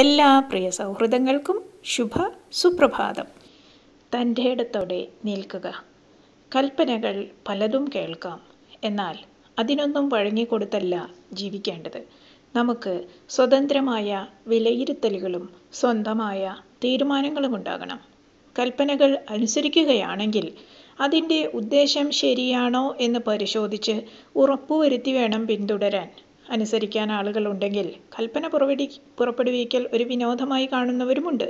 എല്ലാ പ്രിയ സൗഹൃദങ്ങൾക്കും ശുഭ സുപ്രഭാതം തൻ്റെ ഇടത്തോടെ നിൽക്കുക കൽപ്പനകൾ പലതും കേൾക്കാം എന്നാൽ അതിനൊന്നും വഴങ്ങിക്കൊടുത്തല്ല ജീവിക്കേണ്ടത് നമുക്ക് സ്വതന്ത്രമായ വിലയിരുത്തലുകളും സ്വന്തമായ തീരുമാനങ്ങളും ഉണ്ടാകണം കൽപ്പനകൾ അനുസരിക്കുകയാണെങ്കിൽ അതിൻ്റെ ഉദ്ദേശം ശരിയാണോ എന്ന് പരിശോധിച്ച് ഉറപ്പുവരുത്തി വേണം പിന്തുടരാൻ അനുസരിക്കാൻ ആളുകളുണ്ടെങ്കിൽ കൽപ്പന പുറപ്പെടു പുറപ്പെടുവിക്കൽ ഒരു വിനോദമായി കാണുന്നവരുമുണ്ട്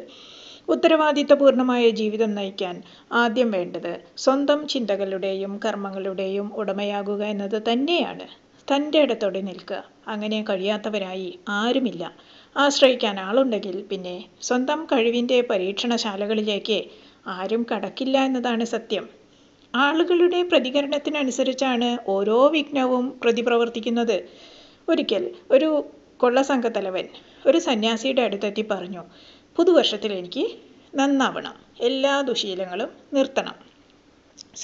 ഉത്തരവാദിത്തപൂർണമായ ജീവിതം നയിക്കാൻ ആദ്യം വേണ്ടത് സ്വന്തം ചിന്തകളുടെയും കർമ്മങ്ങളുടെയും ഉടമയാകുക എന്നത് തന്നെയാണ് തൻ്റെ ഇടത്തോടെ നിൽക്കുക അങ്ങനെ കഴിയാത്തവരായി ആരുമില്ല ആശ്രയിക്കാൻ ആളുണ്ടെങ്കിൽ പിന്നെ സ്വന്തം കഴിവിൻ്റെ പരീക്ഷണശാലകളിലേക്ക് ആരും കടക്കില്ല എന്നതാണ് സത്യം ആളുകളുടെ പ്രതികരണത്തിനനുസരിച്ചാണ് ഓരോ വിഘ്നവും പ്രതിപ്രവർത്തിക്കുന്നത് ഒരിക്കൽ ഒരു കൊള്ളസംഘത്തലവൻ ഒരു സന്യാസിയുടെ അടുത്തെത്തി പറഞ്ഞു പുതുവർഷത്തിൽ എനിക്ക് നന്നാവണം എല്ലാ ദുശീലങ്ങളും നിർത്തണം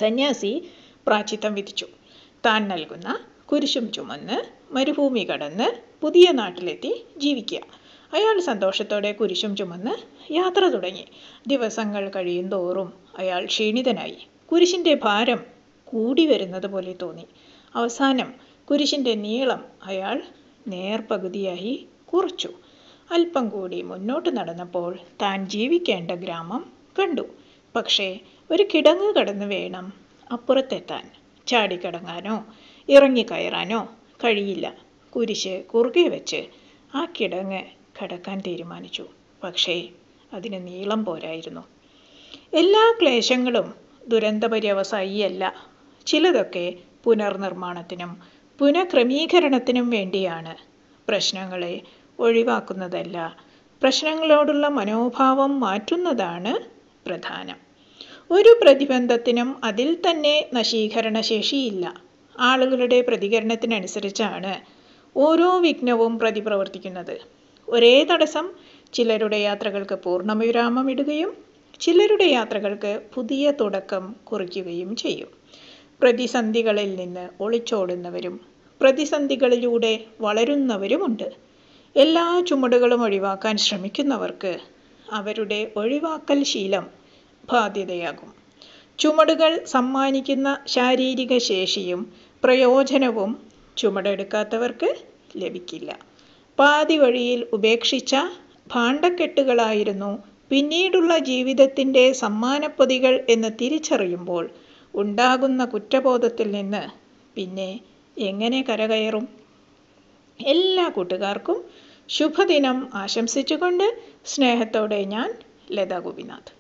സന്യാസി പ്രാചിത്തം വിധിച്ചു താൻ നൽകുന്ന കുരിശും ചുമന്ന് മരുഭൂമി കടന്ന് പുതിയ നാട്ടിലെത്തി ജീവിക്കുക അയാൾ സന്തോഷത്തോടെ കുരിശും ചുമന്ന് യാത്ര തുടങ്ങി ദിവസങ്ങൾ കഴിയും തോറും അയാൾ ക്ഷീണിതനായി കുരിശിൻ്റെ ഭാരം കൂടി വരുന്നത് പോലെ തോന്നി അവസാനം കുരിശിൻ്റെ നീളം അയാൾ നേർപകുതിയായി കുറച്ചു അല്പം കൂടി മുന്നോട്ട് നടന്നപ്പോൾ താൻ ജീവിക്കേണ്ട ഗ്രാമം കണ്ടു പക്ഷേ ഒരു കിടങ്ങ് കടന്ന് വേണം അപ്പുറത്തെത്താൻ ചാടിക്കടങ്ങാനോ ഇറങ്ങിക്കയറാനോ കഴിയില്ല കുരിശ് കുറുകെ വെച്ച് ആ കിടങ്ങ് കടക്കാൻ തീരുമാനിച്ചു പക്ഷേ അതിന് നീളം പോരായിരുന്നു എല്ലാ ക്ലേശങ്ങളും ദുരന്തപര്യവസായിയല്ല ചിലതൊക്കെ പുനർനിർമ്മാണത്തിനും പുനഃക്രമീകരണത്തിനും വേണ്ടിയാണ് പ്രശ്നങ്ങളെ ഒഴിവാക്കുന്നതല്ല പ്രശ്നങ്ങളോടുള്ള മനോഭാവം മാറ്റുന്നതാണ് പ്രധാനം ഒരു പ്രതിബന്ധത്തിനും അതിൽ തന്നെ നശീകരണ ശേഷിയില്ല ആളുകളുടെ പ്രതികരണത്തിനനുസരിച്ചാണ് ഓരോ വിഘ്നവും പ്രതിപ്രവർത്തിക്കുന്നത് ഒരേ തടസ്സം ചിലരുടെ യാത്രകൾക്ക് പൂർണ്ണവിരാമം ഇടുകയും ചിലരുടെ യാത്രകൾക്ക് പുതിയ തുടക്കം കുറിക്കുകയും ചെയ്യും പ്രതിസന്ധികളിൽ നിന്ന് ഒളിച്ചോടുന്നവരും പ്രതിസന്ധികളിലൂടെ വളരുന്നവരുമുണ്ട് എല്ലാ ചുമടുകളും ഒഴിവാക്കാൻ ശ്രമിക്കുന്നവർക്ക് അവരുടെ ഒഴിവാക്കൽ ശീലം ബാധ്യതയാകും ചുമടുകൾ സമ്മാനിക്കുന്ന ശാരീരിക ശേഷിയും പ്രയോജനവും ചുമടെടുക്കാത്തവർക്ക് ലഭിക്കില്ല പാതി വഴിയിൽ ഉപേക്ഷിച്ച ഭാണ്ഡക്കെട്ടുകളായിരുന്നു പിന്നീടുള്ള ജീവിതത്തിൻ്റെ സമ്മാനപ്പൊതികൾ എന്ന് തിരിച്ചറിയുമ്പോൾ ഉണ്ടാകുന്ന കുറ്റബോധത്തിൽ നിന്ന് പിന്നെ എങ്ങനെ കരകയറും എല്ലാ കൂട്ടുകാർക്കും ശുഭദിനം ആശംസിച്ചുകൊണ്ട് സ്നേഹത്തോടെ ഞാൻ ലതാ ഗോപിനാഥ്